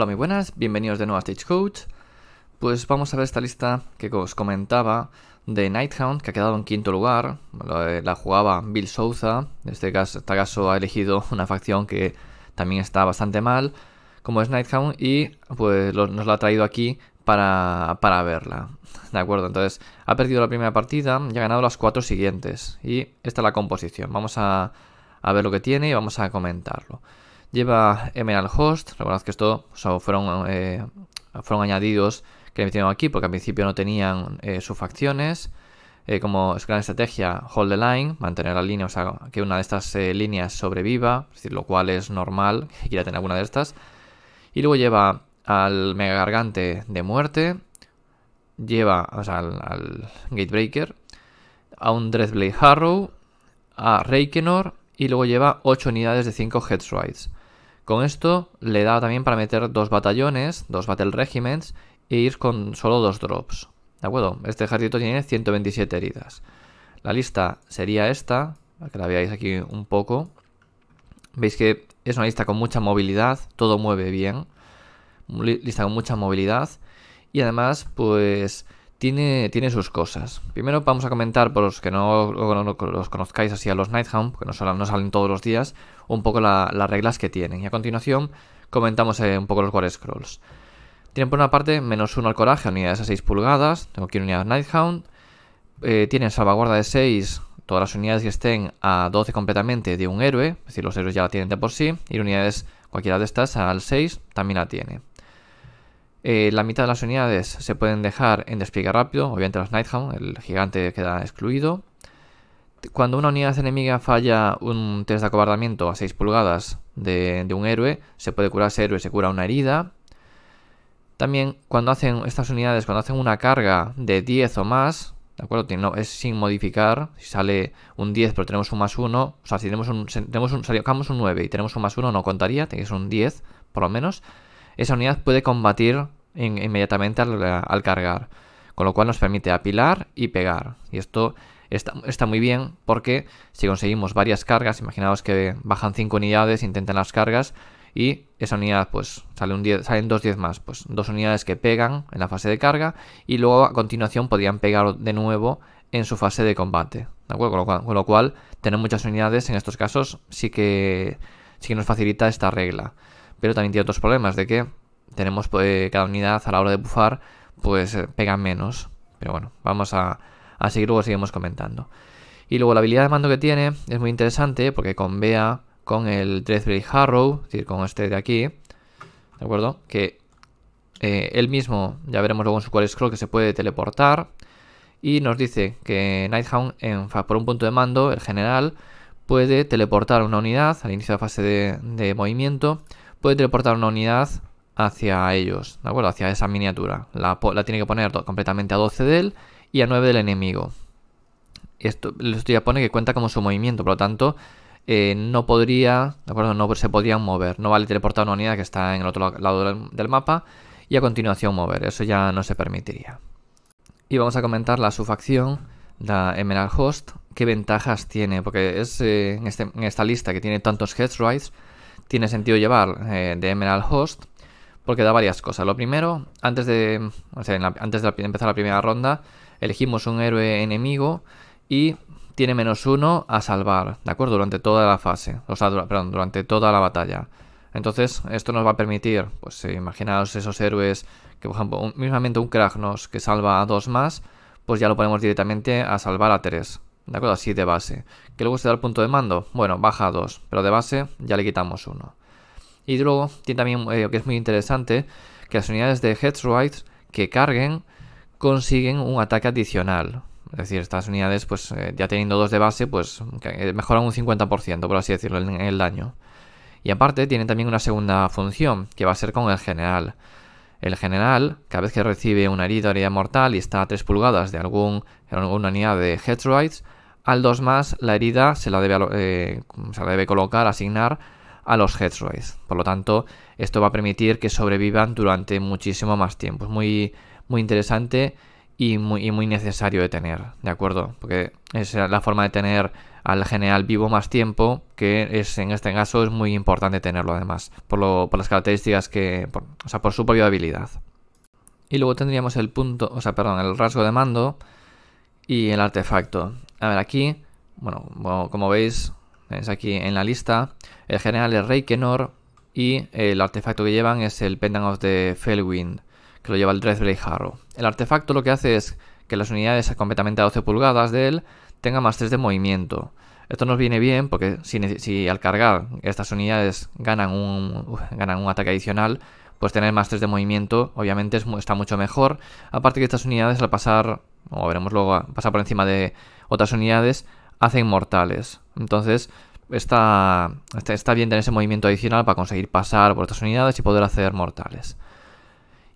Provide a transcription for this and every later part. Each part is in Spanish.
Hola, muy buenas, bienvenidos de nuevo a Stagecoach. Pues vamos a ver esta lista que os comentaba de Nighthound, que ha quedado en quinto lugar. Eh, la, jugaba Bill Souza. En este caso, ha elegido una facción que también está bastante mal, como es Nighthound, y pues nos la ha traído aquí para, verla. De acuerdo, entonces ha perdido la primera partida y ha ganado las cuatro siguientes. Y esta es la composición. Vamos a ver lo que tiene y vamos a comentarlo lleva Emerald Host, recordad que esto fueron, eh, fueron añadidos que le metieron aquí porque al principio no tenían eh, sus facciones. Eh, como es gran estrategia, hold the line, mantener la línea, o sea, que una de estas líneas sobreviva, decir, lo cual es normal que quiera tener alguna de estas. Y luego lleva al mega gargante de muerte, lleva al, al Gatebreaker, a un Dreadblade Harrow, a Reikenor y luego lleva 8 unidades de 5 Headstrides. Con esto le da también para meter dos batallones, dos battle regiments e ir con solo dos drops. ¿De acuerdo? Este ejército tiene 127 heridas. La lista sería esta, para que la veáis aquí un poco. Veis que es una lista con mucha movilidad, todo mueve bien. Lista con mucha movilidad. Y además, pues tiene, sus cosas. Primero vamos a comentar, por los que no, los conozcáis así a los Nighthound, que no salen, todos los días, un poco las reglas que tienen. Y a continuación comentamos eh, un poco los War Scrolls. Tienen por una parte menos uno al coraje, unidades a 6 pulgadas, tengo aquí unidades Nighthound. Eh, tienen salvaguarda de 6, todas las unidades que estén a 12 completamente de un héroe, es decir, los héroes ya la tienen de por sí, y unidades cualquiera de estas al 6 también la tiene. Eh, la mitad de las unidades se pueden dejar en despliegue rápido, obviamente los Nighthound, el gigante queda excluido. Cuando una unidad enemiga falla un test de acobardamiento a 6 pulgadas de, un héroe, se puede curar ese héroe, se cura una herida. También cuando hacen estas unidades, cuando hacen una carga de 10 o más, ¿de acuerdo? es sin modificar, si sale un 10 pero tenemos un más 1, o sea, si tenemos un, un, sacamos un 9 y tenemos un más 1 no contaría, tenéis un 10 por lo menos esa unidad puede combatir inmediatamente al, cargar, con lo cual nos permite apilar y pegar. Y esto está, muy bien porque si conseguimos varias cargas, imaginaos que bajan 5 unidades, intentan las cargas y esa unidad pues sale un salen dos 10 más, pues dos unidades que pegan en la fase de carga y luego a continuación podrían pegar de nuevo en su fase de combate, Con lo cual, con lo cual tener muchas unidades en estos casos sí que, sí que nos facilita esta regla pero también tiene otros problemas de que tenemos pues, eh, cada unidad a la hora de bufar, pues eh, pega menos. Pero bueno, vamos a, a seguir, luego seguimos comentando. Y luego la habilidad de mando que tiene es muy interesante porque con con el Dreadbreak Harrow, es decir, con este de aquí, ¿de acuerdo? Que eh, él mismo, ya veremos luego en su cual scroll, que se puede teleportar. Y nos dice que Nighthound, en, por un punto de mando, el general, puede teleportar una unidad al inicio de la fase de movimiento puede teleportar una unidad hacia ellos, ¿de acuerdo? Hacia esa miniatura. La, tiene que poner completamente a 12 de él y a 9 del enemigo. Esto, esto ya pone que cuenta como su movimiento, por lo tanto, eh, no podría, ¿de acuerdo? No se podían mover. No vale teleportar una unidad que está en el otro lado del, mapa y a continuación mover. Eso ya no se permitiría. Y vamos a comentar la subfacción, la Emerald Host, qué ventajas tiene, porque es eh, este, en, esta lista que tiene tantos head tiene sentido llevar eh, de Emerald Host porque da varias cosas. Lo primero, antes de, antes de empezar la primera ronda, elegimos un héroe enemigo y tiene menos uno a salvar, ¿de acuerdo? Durante toda la fase, o sea, durante toda la batalla. Entonces, esto nos va a permitir, pues eh, imaginaos esos héroes que, por ejemplo, un, mismamente un Kragnos que salva a dos más, pues ya lo ponemos directamente a salvar a tres. ¿de acuerdo? Así de base. ¿Que luego se da el punto de mando? Bueno, baja a 2, pero de base ya le quitamos uno Y luego tiene también, eh, que es muy interesante, que las unidades de hetroids que carguen consiguen un ataque adicional. Es decir, estas unidades, pues eh, ya teniendo dos de base, pues eh, mejoran un 50%, por así decirlo, en el daño. Y aparte tienen también una segunda función, que va a ser con el general. El general, cada vez que recibe una herida herida mortal y está a 3 pulgadas de algún, alguna unidad de hetroids al 2 más, la herida se la debe, eh, se debe colocar, asignar a los Heathroids. Por lo tanto, esto va a permitir que sobrevivan durante muchísimo más tiempo. Es muy, muy interesante y muy, muy necesario de tener, ¿de acuerdo? Porque es la forma de tener al general vivo más tiempo, que es en este caso es muy importante tenerlo además, por, las características que, o sea, por su habilidad. Y luego tendríamos el punto, o sea, perdón, el rasgo de mando y el artefacto a ver aquí, bueno, como veis, es aquí en la lista, el general es Rey Kenor y el artefacto que llevan es el Pendant of the Felwind, que lo lleva el Dreadbreak Harrow. El artefacto lo que hace es que las unidades completamente a 12 pulgadas de él tengan más 3 de movimiento. Esto nos viene bien porque si, al cargar estas unidades ganan un, ganan un ataque adicional, pues tener más 3 de movimiento obviamente está mucho mejor. Aparte que estas unidades al pasar o veremos luego, pasa por encima de otras unidades, hace mortales, Entonces, está, está, está bien tener ese movimiento adicional para conseguir pasar por otras unidades y poder hacer mortales.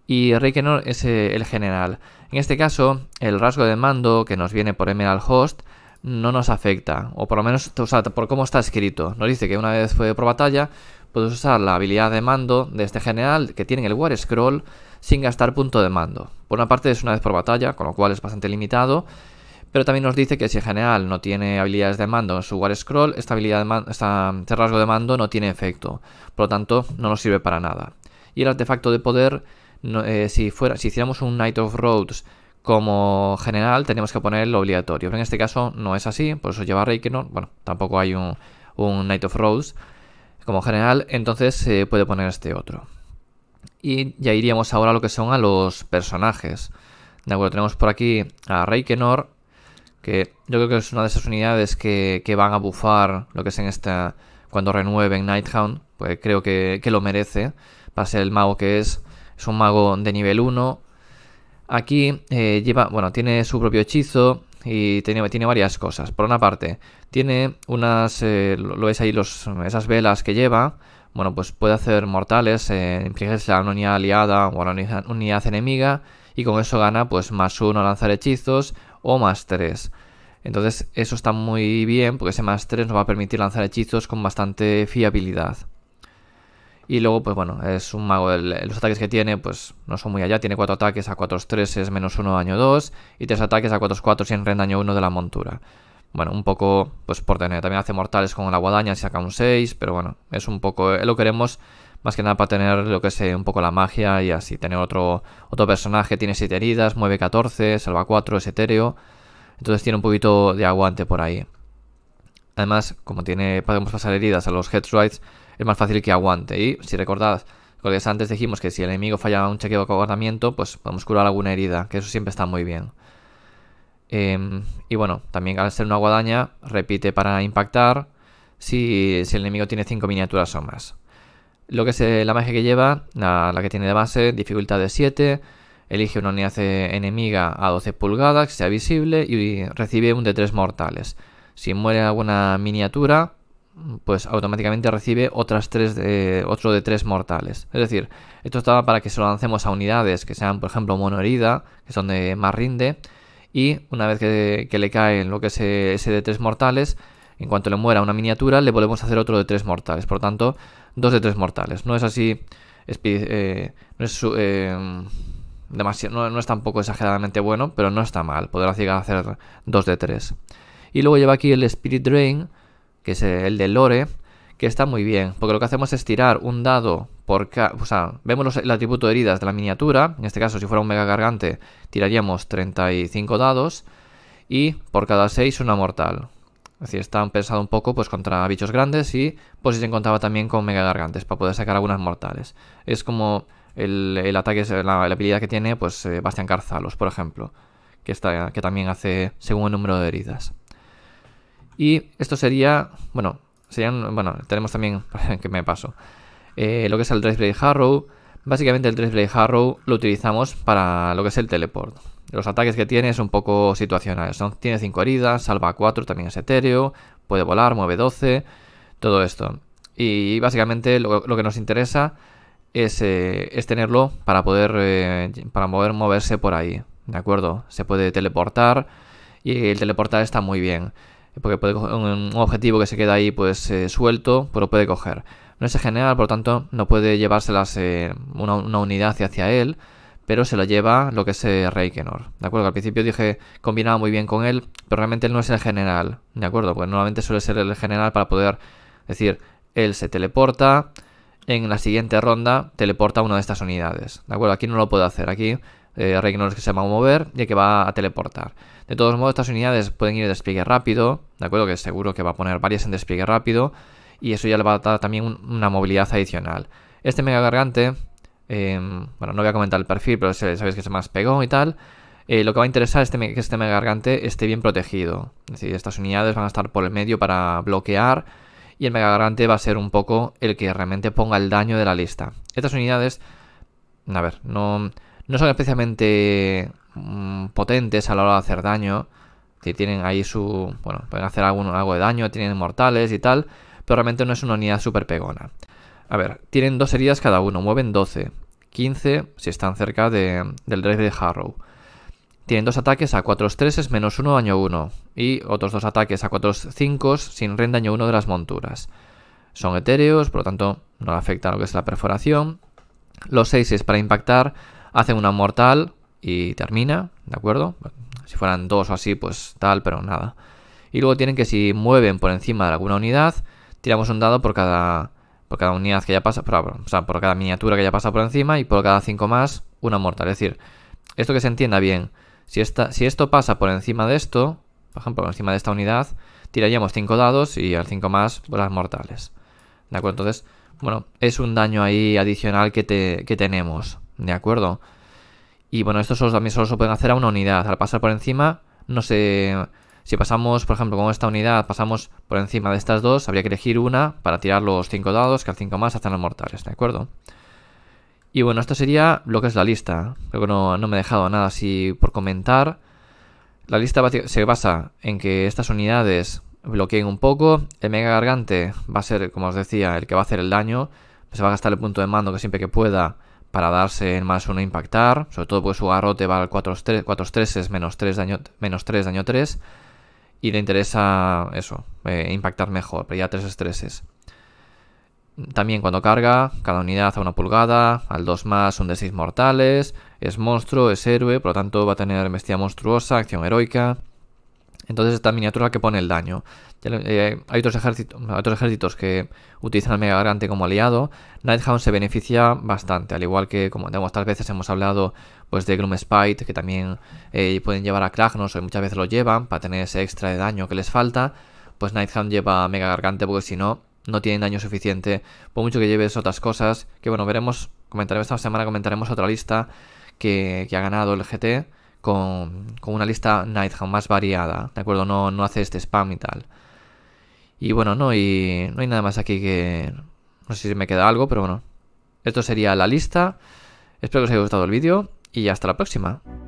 Y Reikenor es eh, el general. En este caso, el rasgo de mando que nos viene por Emerald Host no nos afecta, o por lo menos por cómo está escrito. Nos dice que una vez fue por batalla, Podemos usar la habilidad de mando de este general que tiene el War Scroll sin gastar punto de mando. Por una parte es una vez por batalla, con lo cual es bastante limitado, pero también nos dice que si el general no tiene habilidades de mando en su War Scroll, esta habilidad de este rasgo de mando no tiene efecto, por lo tanto no nos sirve para nada. Y el artefacto de poder, eh, si, fuera, si hiciéramos un Knight of Roads como general, tenemos que ponerlo obligatorio, pero en este caso no es así, por eso lleva Reikenon, bueno, tampoco hay un, un Knight of Roads, como general, entonces se puede poner este otro. Y ya iríamos ahora a lo que son a los personajes. De acuerdo, tenemos por aquí a Reikenor, que yo creo que es una de esas unidades que, van a bufar lo que es en esta... cuando renueven Nighthound, pues creo que, que lo merece, para ser el mago que es. Es un mago de nivel 1, Aquí eh, lleva, bueno, tiene su propio hechizo, y tiene, tiene varias cosas. Por una parte, tiene unas, eh, lo ves ahí, los, esas velas que lleva, bueno, pues puede hacer mortales, eh, a una unidad aliada o a una unidad enemiga y con eso gana pues más uno a lanzar hechizos o más tres. Entonces eso está muy bien porque ese más tres nos va a permitir lanzar hechizos con bastante fiabilidad. Y luego, pues bueno, es un mago. los ataques que tiene, pues no son muy allá. Tiene 4 ataques a 4-3 es menos 1 daño 2. Y 3 ataques a 4-4 si en daño 1 de la montura. Bueno, un poco pues por tener. También hace mortales con la guadaña si saca un 6. Pero bueno, es un poco. Eh, lo queremos más que nada para tener lo que sé, un poco la magia y así. Tener otro, otro personaje. Tiene 7 heridas, mueve 14, salva 4, es etéreo. Entonces tiene un poquito de aguante por ahí. Además, como tiene, podemos pasar heridas a los Headstrides es más fácil que aguante. Y si recordad, recordáis antes dijimos que si el enemigo falla un chequeo de aguardamiento, pues podemos curar alguna herida, que eso siempre está muy bien. Em, y bueno, también al ser una guadaña, repite para impactar si, el enemigo tiene 5 miniaturas o más. Lo que es eh, la magia que lleva, la, la, que tiene de base, dificultad de 7, elige una unidad eh, enemiga a 12 pulgadas que sea visible y recibe un de 3 mortales. Si muere alguna miniatura, pues automáticamente recibe otras tres otro de tres mortales. Es decir, esto estaba para que se lo lancemos a unidades que sean, por ejemplo, monoherida, que son de más rinde, y una vez que, le caen lo que es ese de tres mortales, en cuanto le muera una miniatura, le volvemos a hacer otro de tres mortales. Por tanto, dos de tres mortales. No es así, eh, no es... Eh, no, es tampoco exageradamente bueno, pero no está mal. poder llegar a hacer dos de tres. Y luego lleva aquí el Spirit Drain, que es el de Lore, que está muy bien, porque lo que hacemos es tirar un dado por cada... O sea, vemos el atributo de heridas de la miniatura, en este caso si fuera un mega gargante tiraríamos 35 dados y por cada 6 una mortal. Es decir, está pensado un poco pues contra bichos grandes y pues se encontraba también con mega gargantes para poder sacar algunas mortales. Es como el, ataque, la, la, habilidad que tiene pues eh, Bastian Carzalos, por ejemplo, que, está, que también hace según el número de heridas. Y esto sería, bueno, serían, bueno, tenemos también, que me paso, eh, lo que es el Dreadblade Harrow. Básicamente el Dreadblade Harrow lo utilizamos para lo que es el teleport. Los ataques que tiene es un poco situacionales. tiene 5 heridas, salva 4, también es etéreo, puede volar, mueve 12, todo esto. Y básicamente lo, que nos interesa es, eh, tenerlo para poder, eh, para poder moverse por ahí. ¿De acuerdo? Se puede teleportar y el teleportar está muy bien porque puede coger un, objetivo que se queda ahí pues eh, suelto, pero pues puede coger. No es el general, por lo tanto, no puede llevárselas eh, una, unidad hacia él, pero se lo lleva lo que es eh, Reikenor. ¿De acuerdo? Al principio dije combinaba muy bien con él, pero realmente él no es el general. ¿De acuerdo? Pues normalmente suele ser el general para poder decir, él se teleporta, en la siguiente ronda teleporta una de estas unidades. ¿De acuerdo? Aquí no lo puedo hacer. Aquí eh, que se van a mover y el que va a teleportar. De todos modos, estas unidades pueden ir En despliegue rápido, ¿de acuerdo? Que seguro que va a poner varias en despliegue rápido y eso ya le va a dar también una movilidad adicional. Este mega gargante, em, bueno, no voy a comentar el perfil, pero sabéis que se más pegón y tal. Eh, lo que va a interesar es este que este mega gargante esté bien protegido. Es decir, estas unidades van a estar por el medio para bloquear y el mega gargante va a ser un poco el que realmente ponga el daño de la lista. Estas unidades, a ver, no, no son especialmente mm, potentes a la hora de hacer daño. Que tienen ahí su. Bueno, pueden hacer algo de daño, tienen mortales y tal. Pero realmente no es una unidad súper pegona. A ver, tienen dos heridas cada uno, mueven 12, 15 si están cerca del rey de Harrow. Tienen dos ataques a 4 3 menos 1 daño 1 y otros dos ataques a 4 5 sin rendaño daño 1 de las monturas. Son etéreos, por lo tanto no afecta lo que es la perforación. Los 6 para impactar hacen una mortal y termina, ¿de acuerdo? Si fueran dos o así, pues tal, pero nada. Y luego tienen que si mueven por encima de alguna unidad, tiramos un dado por cada, por cada unidad que ya pasa, por, o sea, por cada miniatura que ya pasa por encima y por cada cinco más, una mortal. Es decir, esto que se entienda bien, si, esta, si esto pasa por encima de esto, por ejemplo, por encima de esta unidad, tiraríamos cinco dados y al cinco más pues mortales. ¿De acuerdo? Entonces, bueno, es un daño ahí adicional que, tenemos, ¿de acuerdo? Y bueno, esto también solo se pueden hacer a una unidad. Al pasar por encima, no sé, si pasamos, por ejemplo, con esta unidad, pasamos por encima de estas dos, habría que elegir una para tirar los cinco dados, que al 5 más hacen los mortales, ¿de acuerdo? Y bueno, esto sería lo que es la lista. Creo que no, no me he dejado nada así por comentar. La lista se basa en que estas unidades bloqueen un poco. El mega gargante va a ser, como os decía, el que va a hacer el daño. Se va a gastar el punto de mando que siempre que pueda para darse en más uno e impactar. Sobre todo porque su garrote va al 4 estreses menos 3 daño, menos 3 daño 3. Y le interesa eso, eh, impactar mejor, pero ya 3 estreses. También cuando carga, cada unidad a una pulgada, al 2 más un de 6 mortales, es monstruo, es héroe, por lo tanto va a tener bestia monstruosa, acción heroica. Entonces esta miniatura que pone el daño. Eh, hay, otros ejércitos, que utilizan al Mega Gargante como aliado. Nighthound se beneficia bastante, al igual que como tantas veces hemos hablado pues de Gloom Spite, que también eh, pueden llevar a Kragnos, o muchas veces lo llevan para tener ese extra de daño que les falta. Pues Nighthound lleva a Mega Gargante porque si no, no tienen daño suficiente. Por mucho que lleves otras cosas, que bueno, veremos, comentaremos esta semana, comentaremos otra lista que ha ganado el GT con, una lista Nighthound más variada, ¿de acuerdo? No, no hace este spam y tal. Y bueno, no, y no hay nada más aquí que... No sé si me queda algo, pero bueno. Esto sería la lista. Espero que os haya gustado el vídeo y hasta la próxima.